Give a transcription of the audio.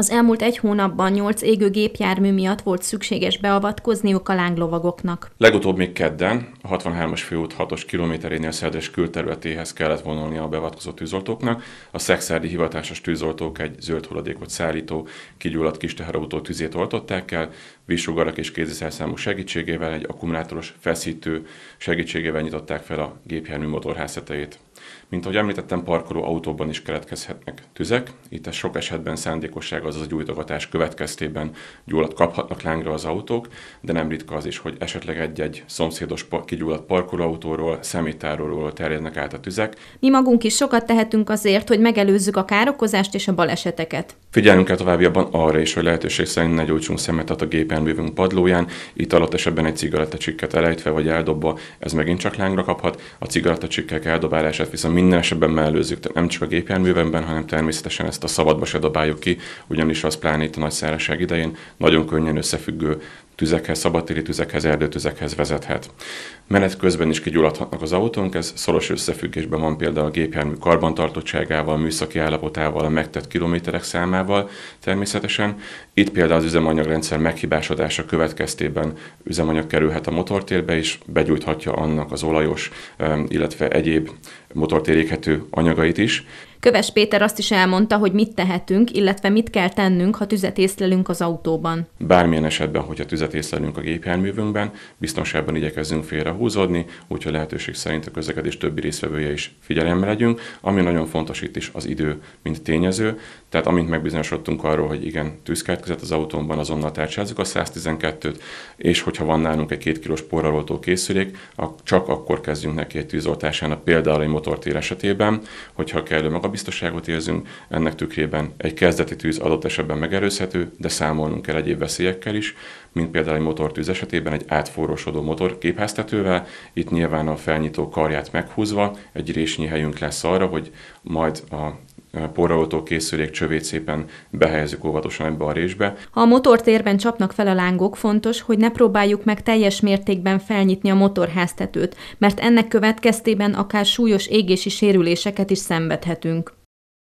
Az elmúlt egy hónapban nyolc égő gépjármű miatt volt szükséges beavatkozniuk a lánglovagoknak. Legutóbb még kedden, a 63-as főút 6-os kilométerénél szerdes külterületéhez kellett vonulni a beavatkozott tűzoltóknak. A szexárdi hivatásos tűzoltók egy zöld hulladékot szállító, kigyulladt kis teherautó tüzét oltották el, vízsugarak és kéziszerszámú segítségével egy akkumulátoros feszítő segítségével nyitották fel a gépjármű motorház tetejét. Mint ahogy említettem, parkoló autóban is keletkezhetnek tüzek. Itt a sok esetben szándékosság, azaz a gyújtogatás következtében gyulladt kaphatnak lángra az autók, de nem ritka az is, hogy esetleg egy-egy szomszédos kigyulladt parkolóautóról, szemétáróról terjednek át a tüzek. Mi magunk is sokat tehetünk azért, hogy megelőzzük a károkozást és a baleseteket. Figyelnünk kell továbbiabban arra is, hogy lehetőség szerint ne gyújtsunk szemet a gépjárművünk padlóján, itt alatt esetben egy cigarettacsikket elejtve vagy eldobva, ez megint csak lángra kaphat. A cigarettacsikkek eldobálását viszont minden esetben mellőzzük, tehát nem csak a gépjárművemben, hanem természetesen ezt a szabadba se dobáljuk ki, ugyanis az pláne itt a nagy szárazság idején nagyon könnyen összefüggő tüzekhez, szabadtéri tüzekhez, erdőtüzekhez vezethet. Menet közben is kigyulladhatnak az autónk, ez szoros összefüggésben van például a gépjármű karbantartottságával, műszaki állapotával, a megtett kilométerek számával természetesen. Itt például az üzemanyagrendszer meghibásodása következtében üzemanyag kerülhet a motortérbe is, begyújthatja annak az olajos, eh, illetve egyéb motortérékhető anyagait is. Köves Péter azt is elmondta, hogy mit tehetünk, illetve mit kell tennünk, ha tüzet észlelünk az autóban. Bármilyen esetben, hogyha tüzet észlelünk a gépjárművünkben, biztonságban igyekezzünk félrehúzódni, úgyhogy lehetőség szerint a közlekedés többi részvevője is figyelembe legyünk. Ami nagyon fontos itt is az idő, mint tényező. Tehát amint megbizonyosodtunk arról, hogy igen, tűz keletkezett az autónkban, azonnal tárcsázzuk a 112-t, és hogyha van nálunk egy két kilós porraloltó készülék, csak akkor kezdjünk neki egy tűzoltásának, például egy motortér esetében, hogyha kellő maga magabiztosságot biztonságot érzünk, ennek tükrében egy kezdeti tűz adott esetben megerőzhető, de számolnunk kell egyéb veszélyekkel is, mint például egy motortűz esetében egy átforrósodó motor képháztetővel, itt nyilván a felnyitó karját meghúzva egy résnyi helyünk lesz arra, hogy majd a porraoltó készülék csövét szépen behelyezzük óvatosan ebbe a résbe. Ha a motortérben csapnak fel a lángok, fontos, hogy ne próbáljuk meg teljes mértékben felnyitni a motorháztetőt, mert ennek következtében akár súlyos égési sérüléseket is szenvedhetünk.